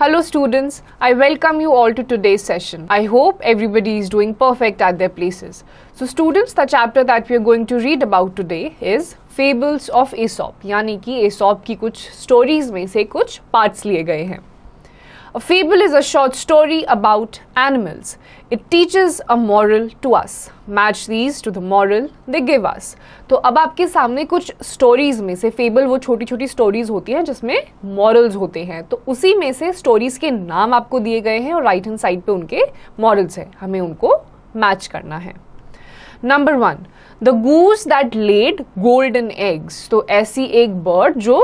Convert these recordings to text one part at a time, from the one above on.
Hello students, I welcome you all to today's session. I hope everybody is doing perfect at their places. So students, the chapter that we are going to read about today is Fables of Aesop, यानी कि Aesop की कुछ stories में से कुछ parts लिए गए हैं. A fable is a short story about animals. It teaches a moral to us. Match these to the moral they give us. तो अब आपके सामने कुछ stories में से fable वो छोटी छोटी stories होती हैं जिसमें morals होते हैं तो उसी में से stories के नाम आपको दिए गए हैं और right hand side पे उनके morals हैं हमें उनको match करना है Number one the goose that laid golden eggs. तो ऐसी एक bird जो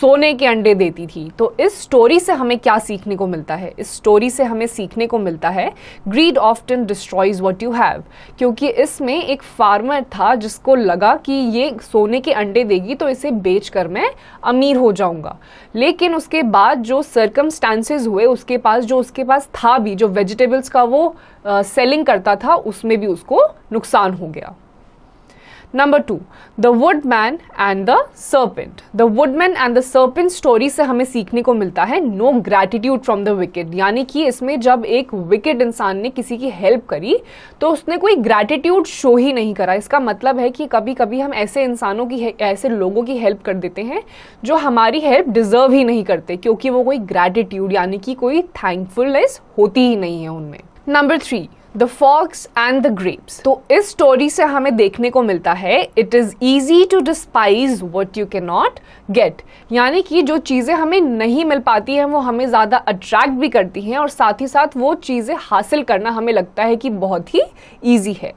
सोने के अंडे देती थी तो इस स्टोरी से हमें क्या सीखने को मिलता है इस स्टोरी से हमें सीखने को मिलता है greed often destroys what you have क्योंकि इसमें एक फार्मर था जिसको लगा कि ये सोने के अंडे देगी तो इसे बेच कर मैं अमीर हो जाऊंगा लेकिन उसके बाद जो सर्कमस्टांसेस हुए उसके पास जो उसके पास था भी जो वेजिटेबल्स का वो सेलिंग uh, करता था उसमें भी उसको नुकसान हो गया number two the woodman and the serpent the woodman and the serpent story से हमें सीखने को मिलता है no gratitude from the wicked यानी कि इसमें जब एक विकेट इंसान ने किसी की हेल्प करी तो उसने कोई ग्रैटिट्यूड शो ही नहीं करा इसका मतलब है कि कभी कभी हम ऐसे इंसानों की ऐसे लोगों की हेल्प कर देते हैं जो हमारी हेल्प डिजर्व ही नहीं करते क्योंकि वो कोई ग्रैटिट्यूड यानी कि कोई थैंकफुलनेस होती ही नहीं है उनमें number three the fox and the grapes तो इस स्टोरी से हमें देखने को मिलता है it is easy to despise what you cannot get यानी कि जो चीज़ें हमें नहीं मिल पाती हैं वो हमें ज़्यादा अट्रैक्ट भी करती हैं और साथ ही साथ वो चीज़ें हासिल करना हमें लगता है कि बहुत ही ईजी है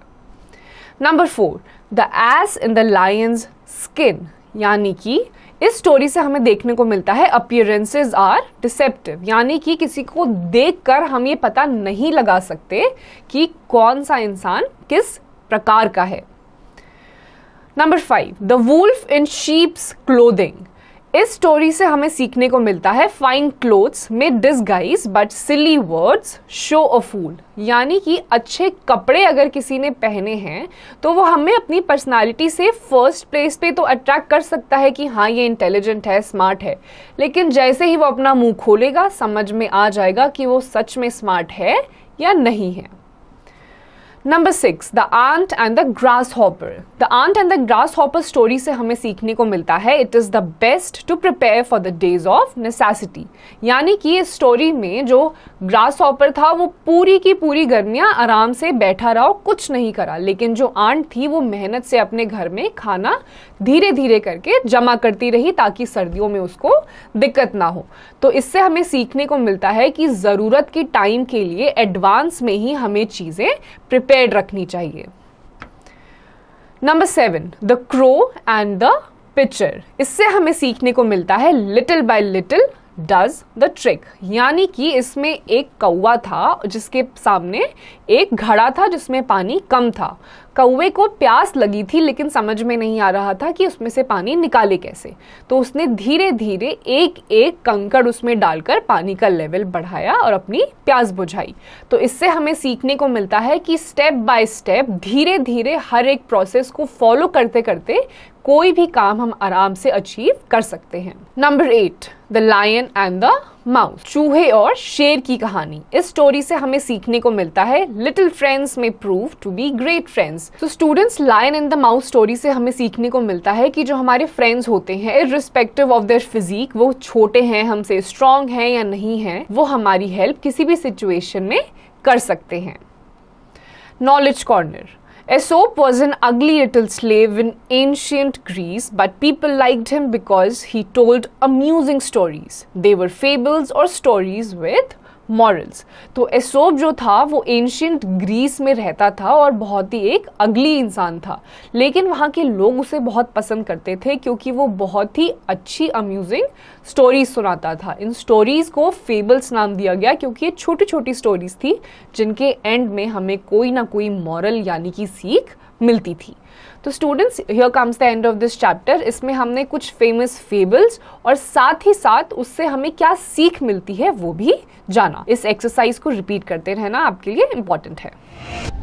number four the ass in the lion's skin यानी कि इस स्टोरी से हमें देखने को मिलता है अपियरेंसेज आर डिसेप्टिव यानी कि किसी को देखकर हम ये पता नहीं लगा सकते कि कौन सा इंसान किस प्रकार का है number five the wolf in sheep's clothing इस स्टोरी से हमें सीखने को मिलता है fine clothes may guise but silly words show a fool यानी कि अच्छे कपड़े अगर किसी ने पहने हैं तो वो हमें अपनी पर्सनालिटी से फर्स्ट प्लेस पे तो अट्रैक्ट कर सकता है कि हाँ ये इंटेलिजेंट है स्मार्ट है लेकिन जैसे ही वो अपना मुंह खोलेगा समझ में आ जाएगा कि वो सच में स्मार्ट है या नहीं है number six the ant and the grasshopper the ant and the grasshopper story से हमें सीखने को मिलता है it is the best to prepare for the days of necessity यानी कि इस स्टोरी में जो ग्रास हॉपर था वो पूरी की पूरी गर्मियाँ आराम से बैठा रहा कुछ नहीं करा लेकिन जो आंट थी वो मेहनत से अपने घर में खाना धीरे धीरे करके जमा करती रही ताकि सर्दियों में उसको दिक्कत ना हो तो इससे हमें सीखने को मिलता है कि ज़रूरत के टाइम के लिए एडवांस में ही हमें चीज़ें प्रिपेयर प्रिपेयर्ड रखनी चाहिए number seven the crow and the pitcher इससे हमें सीखने को मिलता है little by little does the trick यानी कि इसमें एक कौवा था जिसके सामने एक घड़ा था जिसमें पानी कम था कौवे को प्यास लगी थी लेकिन समझ में नहीं आ रहा था कि उसमें से पानी निकाले कैसे तो उसने धीरे धीरे एक एक कंकड़ उसमें डालकर पानी का लेवल बढ़ाया और अपनी प्यास बुझाई तो इससे हमें सीखने को मिलता है कि स्टेप बाय स्टेप धीरे धीरे हर एक प्रोसेस को फॉलो करते करते कोई भी काम हम आराम से अचीव कर सकते हैं number eight the lion and the mouse चूहे और शेर की कहानी इस स्टोरी से हमें सीखने को मिलता है little friends may prove to be great friends तो students lion in the mouse story से हमें सीखने को मिलता है कि जो हमारे फ्रेंड्स होते हैं इरिस्पेक्टिव ऑफ देयर फिजिक वो छोटे हैं हमसे स्ट्रांग हैं या नहीं है वो हमारी हेल्प किसी भी सिचुएशन में कर सकते हैं knowledge corner Aesop was an ugly little slave in ancient Greece, but people liked him because he told amusing stories. They were fables or stories with morals तो एसोप जो था वो एंशियंट ग्रीस में रहता था और बहुत ही एक अगली इंसान था लेकिन वहाँ के लोग उसे बहुत पसंद करते थे क्योंकि वो बहुत ही अच्छी अम्यूजिंग स्टोरीज सुनाता था इन स्टोरीज़ को फेबल्स नाम दिया गया क्योंकि ये छोटी छोटी स्टोरीज थी जिनके एंड में हमें कोई ना कोई मॉरल यानी कि सीख मिलती थी तो students here comes the end of this chapter इसमें हमने कुछ फेमस फेबल्स और साथ ही साथ उससे हमें क्या सीख मिलती है वो भी जाना इस एक्सरसाइज को रिपीट करते रहना आपके लिए इम्पॉर्टेंट है